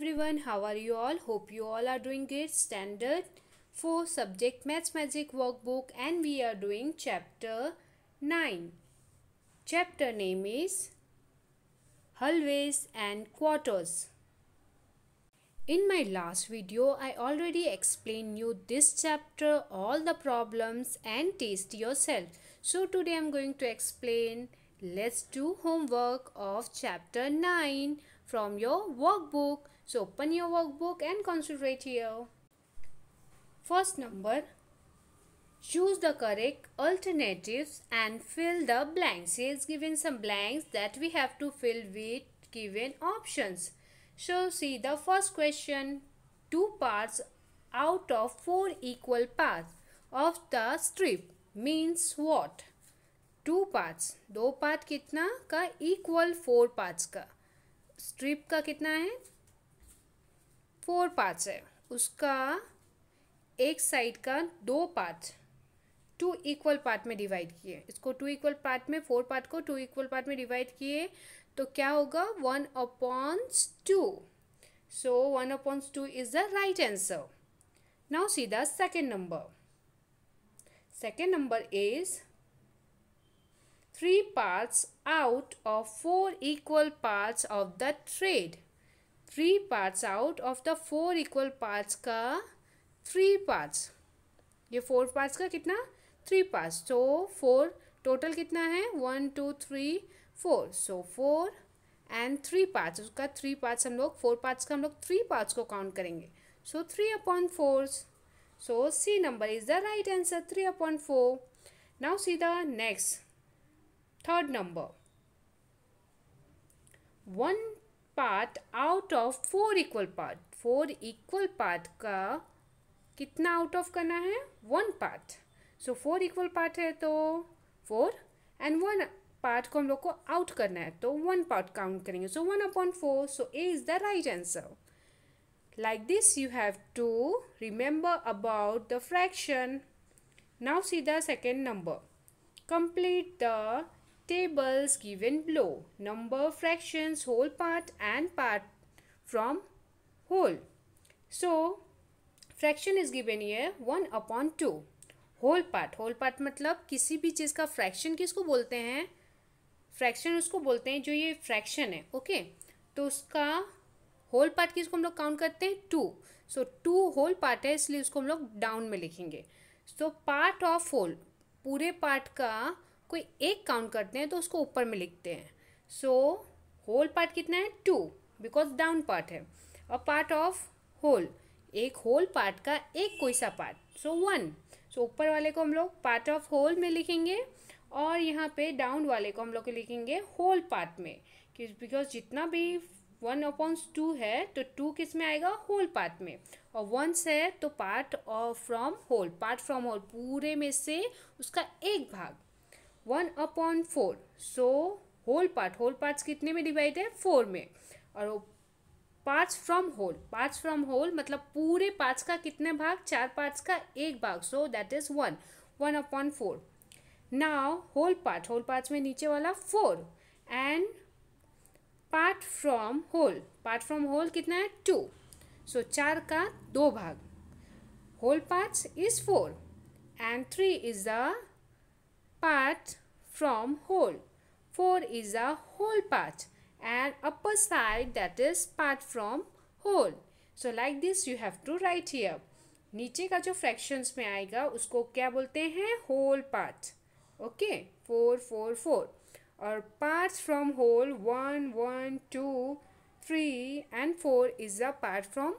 everyone how are you all hope you all are doing great standard 4 subject maths magic workbook and we are doing chapter 9 chapter name is hallways and quarters in my last video i already explained you this chapter all the problems and taste yourself so today i'm going to explain let's do homework of chapter 9 from your workbook. So open your workbook and concentrate here. First number, choose the correct alternatives and fill the blanks. Here is given some blanks that we have to fill with given options. So see the first question, two parts out of four equal parts of the strip means what? Two parts. Do part कितना का equal four parts का strip का कितना है four parts है उसका एक side का दो पार्ट टू इक्वल पार्ट में डिवाइड किए इसको टू इक्वल पार्ट में फोर पार्ट को टू इक्वल पार्ट में डिवाइड किए तो क्या होगा one upons two so one upons two is the right answer now see the second number second number is three parts out of four equal parts of the trade three parts out of the four equal parts का three parts ये four parts का कितना three parts तो four total कितना है one two three four so four and three parts उसका three parts हम लोग फोर पार्ट्स का हम लोग थ्री पार्ट्स को काउंट करेंगे so three upon four so C number is the right answer three upon four now see the next Third number. One part out of four equal part four equal part का कितना out of करना है one part so four equal part है तो four and one part को हम लोग को आउट करना है तो वन पार्ट काउंट करेंगे so one upon four so A is the right answer like this you have to remember about the fraction now see the second number complete the tables given below. Number, fractions, whole part and part from whole. So, fraction is given ये one upon two whole part whole part मतलब किसी भी चीज़ का fraction किसको बोलते हैं fraction उसको बोलते हैं जो ये फ्रैक्शन है ओके okay? तो उसका होल पार्ट किसको हम लोग काउंट करते हैं two so two whole part है इसलिए उसको हम लोग डाउन में लिखेंगे सो पार्ट ऑफ होल पूरे पार्ट का कोई एक काउंट करते हैं तो उसको ऊपर में लिखते हैं सो होल पार्ट कितना है टू बिकॉज डाउन पार्ट है और पार्ट ऑफ होल एक होल पार्ट का एक कोई सा पार्ट सो वन सो ऊपर वाले को हम लोग पार्ट ऑफ होल में लिखेंगे और यहाँ पे डाउन वाले को हम लोग लिखेंगे होल पार्ट में बिकॉज जितना भी वन अपॉन्स टू है तो टू किस में आएगा होल पार्ट में और वंस है तो part of from whole part from whole पूरे में से उसका एक भाग one upon four so whole part whole parts कितने में डिवाइड है फोर में और parts from whole parts from whole मतलब पूरे पार्ट्स का कितने भाग चार पार्ट्स का एक भाग so that is one one upon four now whole part whole parts में नीचे वाला four and part from whole part from whole कितना है टू सो चार का दो भाग whole parts is four and three is the part from whole. 4 is a whole part and upper side that is part from whole. So, like this you have to write here. नीचे का जो fractions में आएगा उसको क्या बोलते हैं whole part. Okay, four, four, four. 4, 4. parts from whole one, one, two, three and 4 is a part from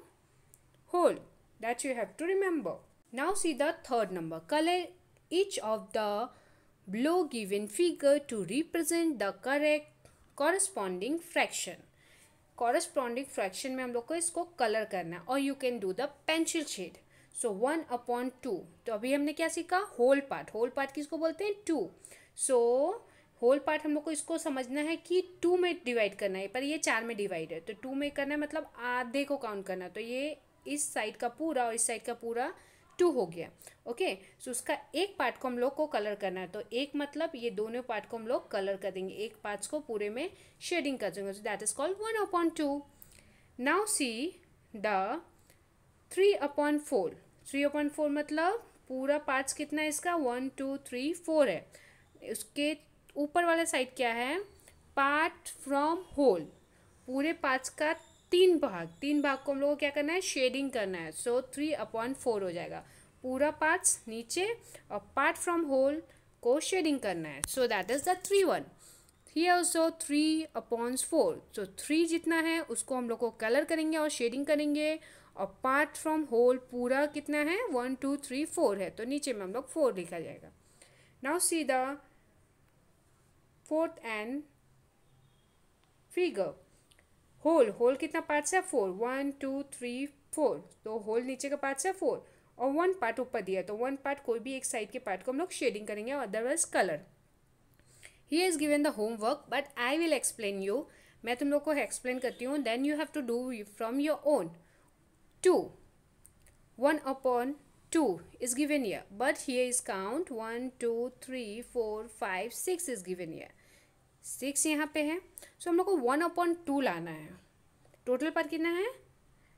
whole. That you have to remember. Now see the third number. Color each of the below given figure to represent the correct corresponding fraction corresponding fraction में हम लोग को इसको colour करना है और you can do the pencil shade so one upon two तो अभी हमने क्या सीखा होल पार्ट होल पार्ट किसको बोलते हैं टू सो होल पार्ट हम लोग को इसको समझना है कि टू में डिवाइड करना है पर ये चार में डिवाइड है तो टू में करना है मतलब आधे को काउंट करना तो ये इस साइड का पूरा और इस साइड का पूरा टू हो गया ओके सो उसका एक पार्ट को हम लोग को कलर करना है तो एक मतलब ये दोनों पार्ट को हम लोग कलर कर देंगे एक पार्ट को पूरे में शेडिंग कर देंगे so that is called one upon two now see the three upon four three upon four मतलब पूरा पार्ट्स कितना है इसका वन टू थ्री फोर है उसके ऊपर वाला साइड क्या है पार्ट फ्रॉम होल पूरे पार्ट्स का तीन भाग तीन भाग को हम लोग को क्या करना है शेडिंग करना है सो थ्री अपॉइंट फोर हो जाएगा पूरा पार्ट्स नीचे और पार्ट फ्रॉम होल को शेडिंग करना है so that is the three one ही also three upons four so three जितना है उसको हम लोग को कलर करेंगे और शेडिंग करेंगे और पार्ट फ्रॉम होल पूरा कितना है वन टू थ्री फोर है तो नीचे में हम लोग फोर लिखा जाएगा now see the fourth and figure whole whole कितना पार्ट्स है four one two three four तो होल नीचे का पार्ट्स है फोर और वन पार्ट ऊपर दिया तो वन पार्ट कोई भी एक साइड के पार्ट को हम लोग शेडिंग करेंगे और अदरवाइज कलर ही is given the homework but I will explain you मैं तुम लोग को एक्सप्लेन करती हूँ then you have to do from your own two one upon two is given here but here is count one two three four five six is given here six यहाँ पे है सो हम लोग को वन अपॉन टू लाना है total part कितना है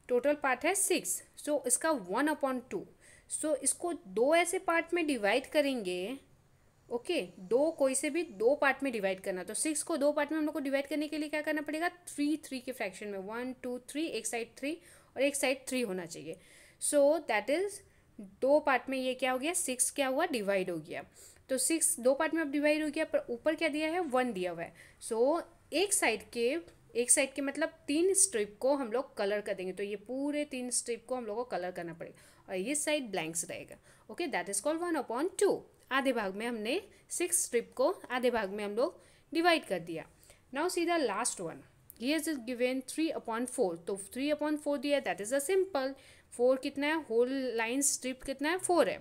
टोटल पार्ट है सिक्स सो इसका वन अपॉन टू सो इसको दो ऐसे पार्ट में डिवाइड करेंगे ओके okay, दो कोई से भी दो पार्ट में डिवाइड करना तो सिक्स को दो पार्ट में हम लोग को डिवाइड करने के लिए क्या करना पड़ेगा थ्री थ्री के फ्रैक्शन में वन टू थ्री एक साइड थ्री और एक साइड थ्री होना चाहिए सो दैट इज़ दो पार्ट में ये क्या हो गया सिक्स क्या हुआ डिवाइड हो गया तो सिक्स दो पार्ट में अब डिवाइड हो गया पर ऊपर क्या दिया है वन दिया हुआ है सो so, एक साइड के एक साइड के मतलब तीन स्ट्रिप को हम लोग कलर कर देंगे तो ये पूरे तीन स्ट्रिप को हम लोग को कलर करना पड़ेगा और ये साइड ब्लैंक्स रहेगा okay that is called one upon two आधे भाग में हमने सिक्स स्ट्रिप को आधे भाग में हम लोग डिवाइड कर दिया now see the last one ये is given three upon four तो थ्री अपॉन फोर दिया that is a simple four कितना है होल लाइन स्ट्रिप कितना है फोर है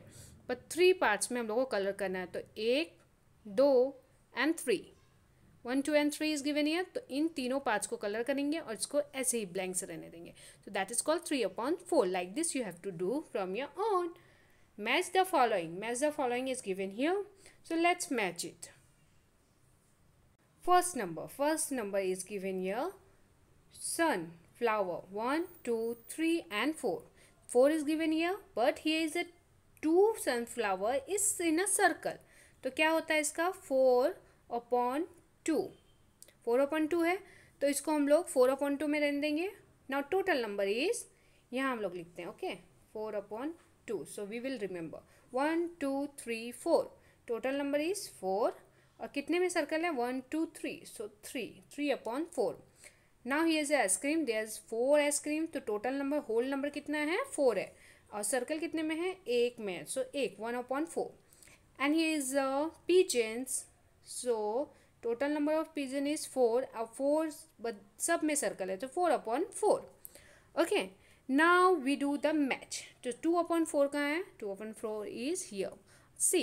पर थ्री पार्ट्स में हम लोग को कलर करना है तो एक दो and three one two and three is given here तो इन तीनों पार्ट्स को कलर करेंगे और इसको ऐसे ही ब्लैंक से रहने देंगे तो that is called three upon four like this you have to do from your own match the following match the following is given here so let's match it first number first number is given here sunflower one two three and four four is given here but here is a two sunflower is in a circle तो क्या होता है इसका four upon two four upon to है तो इसको हम लोग फोर अपॉन टू में रहने देंगे नाउ टोटल नंबर इज यहाँ हम लोग लिखते हैं okay four upon two so we will remember one two three four total number is four और कितने में सर्कल है one two three so three three upon four now he is ice cream there is four ice cream तो total number whole number कितना है four है और uh, circle कितने में है एक में सो एक one upon four and he is a pigeons so total number of pigeon is four और फोर सब में सर्कल है तो four upon four okay now we do the match तो टू अपॉन फोर का है two upon four is here see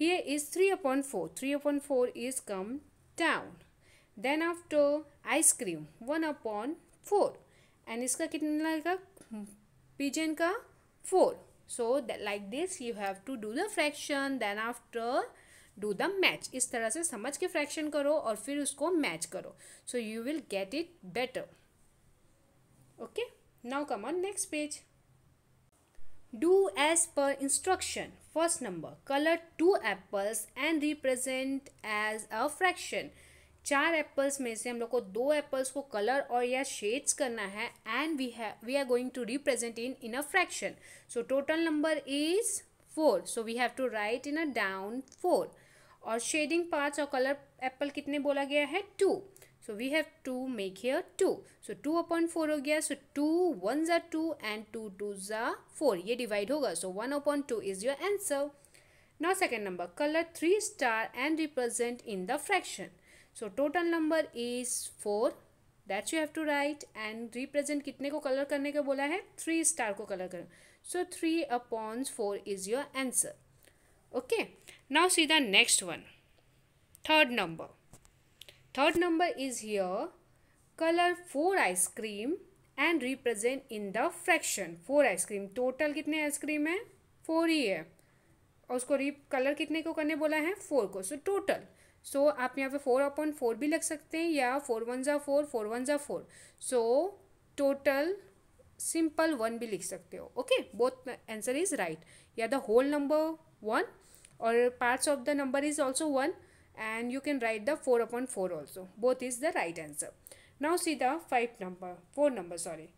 here is three upon four three upon four is come down then after ice cream one upon four and इसका कितना लगेगा pigeon hmm, का four. so that like this you have to do the fraction then after do the match इस तरह से समझ के fraction करो और फिर उसको match करो So you will get it better. Okay. Now come on next page. Do as per instruction. First number, color two apples and represent as a fraction. चार एप्पल्स में से हम लोग को दो एप्पल्स को कलर और या शेड्स करना है एंड वी है we are going to represent in in a fraction so total number is four so we have to write in a down four और शेडिंग पार्ट्स और कलर एप्पल कितने बोला गया है two so we have to make here two so two upon four हो गया so two one ज़ा two and two two ज़ा फोर ये डिवाइड होगा so one upon two is your answer now second number colour three star and represent in the fraction so total number is four that's you have to write and represent कितने को colour करने का बोला है three star को colour करो so three upons four is your answer okay now see the next one third number third number is here colour four ice cream and represent in the fraction four ice cream total कितने ice cream है four ही है और उसको री colour कितने को करने बोला है फोर को सो टोटल सो so, आप यहाँ पे फोर अपॉन फोर भी लिख सकते हैं या फोर वन ज़ा फोर फोर वन ज़ा four so total simple one भी लिख सकते हो okay both answer is right या द होल नंबर वन और parts of the number is also one and you can write the four upon four also both is the right answer now see the five number four number sorry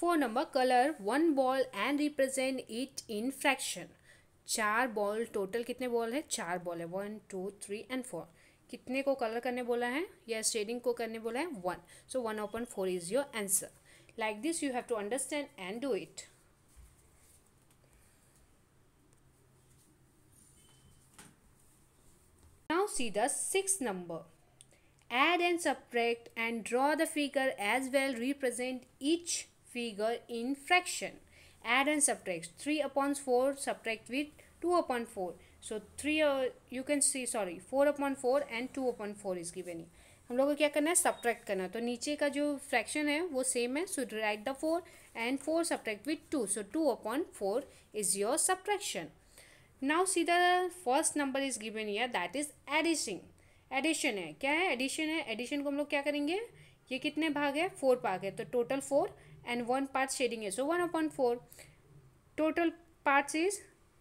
four number colour one ball and represent it in fraction चार ball total कितने ball है चार ball है one two three and four कितने को colour करने बोला है या शेडिंग को करने बोला है one so one upon four is your answer like this you have to understand and do it now see the six number add and subtract and draw the figure as well represent each figure in fraction add and subtract 3 upon 4 subtract with 2 upon 4 so 3 uh, you can see sorry 4 upon 4 and 2 upon 4 is given here हम लोगों को क्या करना है subtract करना तो नीचे का जो फ्रैक्शन है वो सेम है so write the four and four subtract with two so two upon four is your subtraction now see the first number is given here that is एडिशिंग एडिशन है क्या है एडिशन है एडिशन को हम लोग क्या करेंगे ये कितने भाग है फोर भाग है तो total four and one part shading is so one upon four total parts is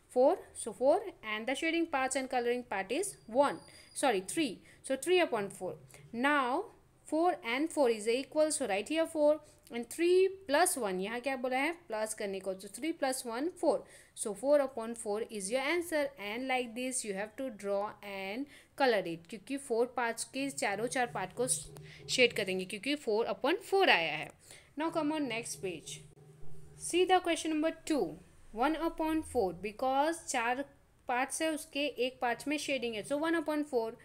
four. so four and the shading parts and coloring part is one. sorry three. so three upon four. now four and four is equal so right here 4 and three plus one यहाँ क्या बोला है Plus करने को तो three plus one four. So four upon four is your answer. And like this, you have to draw and color it. क्योंकि four parts के चारों चार पार्ट को shade करेंगे क्योंकि four upon four आया है now come on next page see the question number two one upon four because चार पार्ट्स है उसके एक पार्ट में शेडिंग है सो वन अपॉन फोर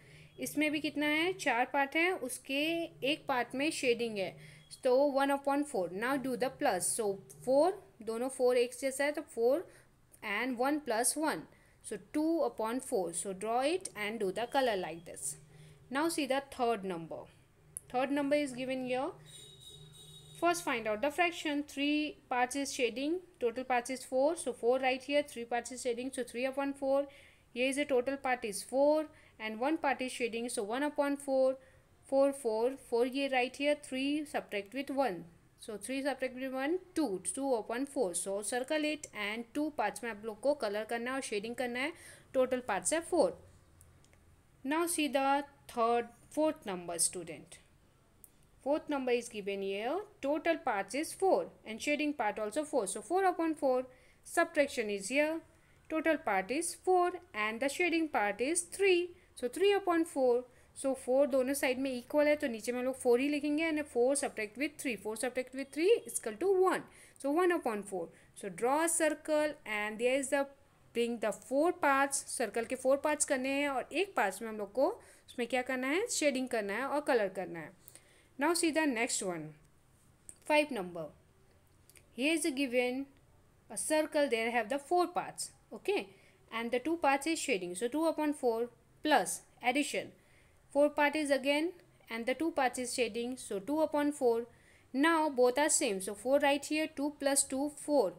इसमें भी कितना है चार पार्ट है उसके एक पार्ट में शेडिंग है तो one upon four now do the plus so four दोनों फोर एक जैसा है तो four and one plus one so 2 upon 4 so draw it and do the color like this now see the third number third number is given here First find out the fraction. three parts is shading. Total parts is four So four right here. three parts is shading. So three upon four Here is the total part is four And one part is shading. So one upon four four four four here right here. three subtract with one so three subtract with one two two upon four so circle it and two parts में आप लोग को color करना है और shading करना है total parts है four now see the third fourth number student fourth number is given here. Total part is four and shading part also four so four upon four Subtraction is यर total part is four and the shading part is three so three upon four so four दोनों side में equal है तो नीचे में हम लोग four ही लिखेंगे and four subtract with three four subtract with three is equal two one so one upon four so draw a circle and there is the bring the four parts circle के four parts करने हैं और एक parts में हम लोग को उसमें क्या करना है शेडिंग करना है और कलर करना है Now see the next one. 5 number. Here is a given a circle there have the 4 parts. Okay. And the 2 parts is shading. So 2 upon 4 plus addition. 4 part is again and the 2 parts is shading. So 2 upon 4. Now both are same. So 4 right here 2 plus 2 4.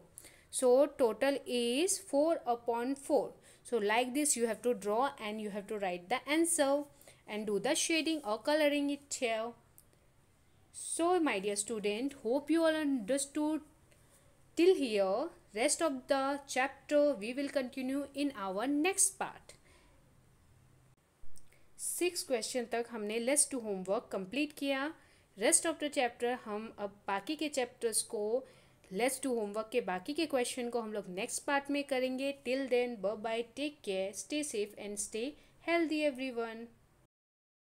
So total is 4 upon 4. So like this you have to draw and you have to write the answer and do the shading or coloring it here. so my dear student hope you all understood till here rest of the chapter we will continue in our next part six question तक हमने less two homework complete किया rest of the chapter हम अब बाकी के chapters को less two homework के बाकी के क्वेश्चन को हम लोग नेक्स्ट पार्ट में करेंगे टिल देन ब bye take care stay safe and stay healthy everyone